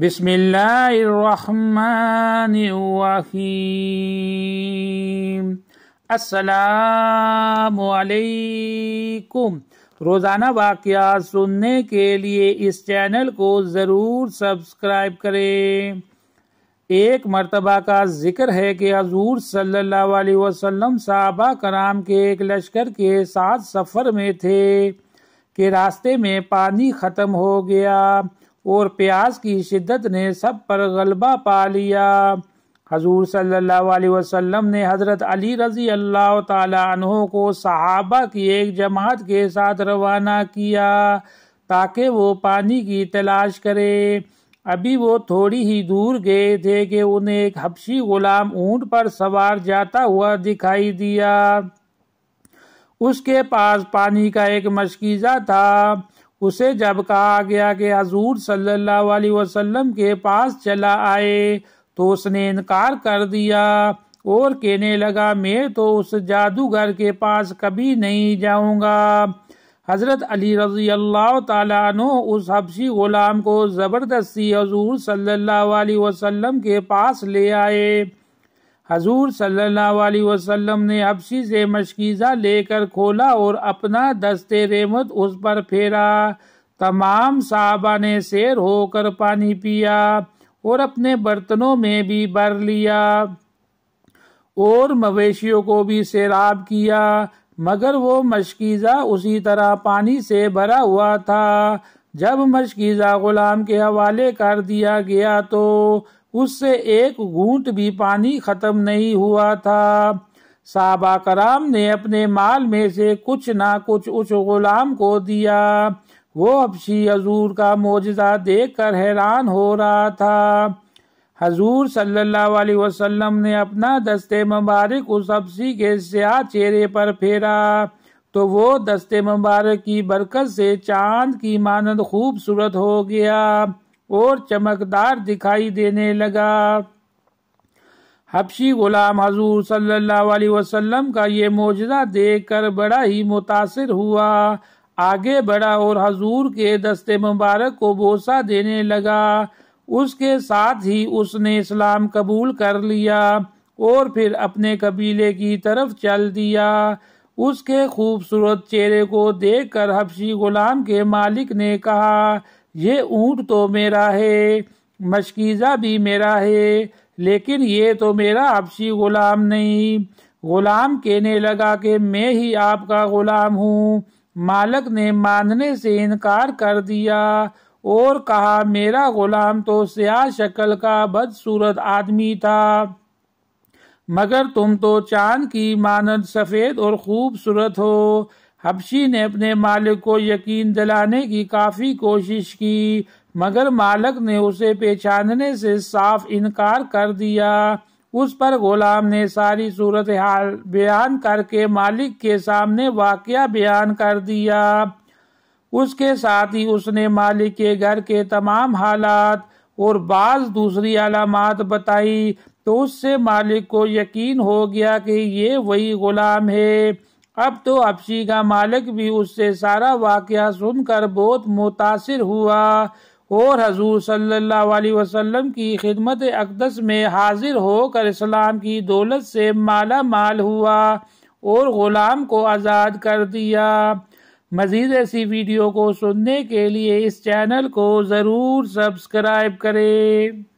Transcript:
बिस्मिल्लाहिर्रहमानिर्रहीम अस्सलाम रोज़ाना वाक़ात सुनने के लिए इस चैनल को ज़रूर सब्सक्राइब करें एक मरतबा का जिक्र है कि हजूर सल्लल्लाहु अलैहि वसल्लम साहबा कराम के एक लश्कर के साथ सफ़र में थे कि रास्ते में पानी ख़त्म हो गया और प्यास की शिद्दत ने सब पर गलबा पा लिया हजूर सल्ला अलैहि ने हज़रत अली रज़ी अल्लाह तहों को सहाबा की एक जमात के साथ रवाना किया ताकि वो पानी की तलाश करे अभी वो थोड़ी ही दूर गए थे कि उन्हें एक हबशी गुलाम ऊंट पर सवार जाता हुआ दिखाई दिया उसके पास पानी का एक मशकीज़ा था उसे जब कहा गया कि हजूर सल्लल्लाहु अलैहि वसल्लम के पास चला आए तो उसने इनकार कर दिया और कहने लगा मैं तो उस जादूगर के पास कभी नहीं जाऊंगा हज़रत अली रजी अल्लाह तु उस हबशी ग़ुलाम को ज़बरदस्ती हजूर सल्लल्लाहु अलैहि वसल्लम के पास ले आए हजूर सल्लल्लाहु अलैहि वसल्लम ने हबशी से मशकीज़ा लेकर खोला और अपना दस्ते रेमत उस पर फेरा तमाम साहबा ने शेर होकर पानी पिया और अपने बर्तनों में भी भर लिया और मवेशियों को भी सैराब किया मगर वो मशकीज़ा उसी तरह पानी से भरा हुआ था जब मशकीज़ा ग़ुलाम के हवाले कर दिया गया तो उससे एक घूट भी पानी खत्म नहीं हुआ था साबा कराम ने अपने माल में से कुछ ना कुछ उस गुलाम को दिया वो अबशी हजूर का मोजा देख कर हैरान हो रहा था हजूर सल्लल्लाहु अलैहि वसल्लम ने अपना दस्ते मुबारक उस अबसी के स्या चेहरे पर फेरा तो वो दस्ते मुबारक की बरकत से चांद की मानद खूबसूरत हो गया और चमकदार दिखाई देने लगा हबशी गुलाम हजूर सल्लल्लाहु अलैहि वसल्लम का ये देख देखकर बड़ा ही मुतासर हुआ आगे बढ़ा और हजूर के दस्ते मुबारक को बोसा देने लगा उसके साथ ही उसने इस्लाम कबूल कर लिया और फिर अपने कबीले की तरफ चल दिया उसके खूबसूरत चेहरे को देखकर हबशी गुलाम के मालिक ने कहा ये ऊंट तो मेरा है मशकीज़ा भी मेरा है लेकिन ये तो मेरा आपसी ग़ुलाम नहीं ग़ुलाम कहने लगा कि मैं ही आपका ग़ुलाम हूँ मालक ने मानने से इनकार कर दिया और कहा मेरा ग़ुलाम तो स्याह शक्ल का बदसूरत आदमी था मगर तुम तो चांद की मानद सफ़ेद और ख़ूबसूरत हो हबशी ने अपने मालिक को यकीन दिलाने की काफी कोशिश की मगर मालिक ने उसे पहचानने से साफ इनकार कर दिया उस पर गुलाम ने सारी सूरत हाल बयान करके मालिक के सामने वाकया बयान कर दिया उसके साथ ही उसने मालिक के घर के तमाम हालात और बाज दूसरी अलामत बताई तो उससे मालिक को यकीन हो गया कि ये वही गुलाम है अब तो अपशी का मालिक भी उससे सारा वाक़ सुनकर बहुत मुतासर हुआ और हजूर सल्ला वसलम की खिदमत अकदस में हाजिर होकर इस्लाम की दौलत से माला माल हुआ और ग़ुलाम को आज़ाद कर दिया मज़ीद ऐसी वीडियो को सुनने के लिए इस चैनल को ज़रूर सब्सक्राइब करें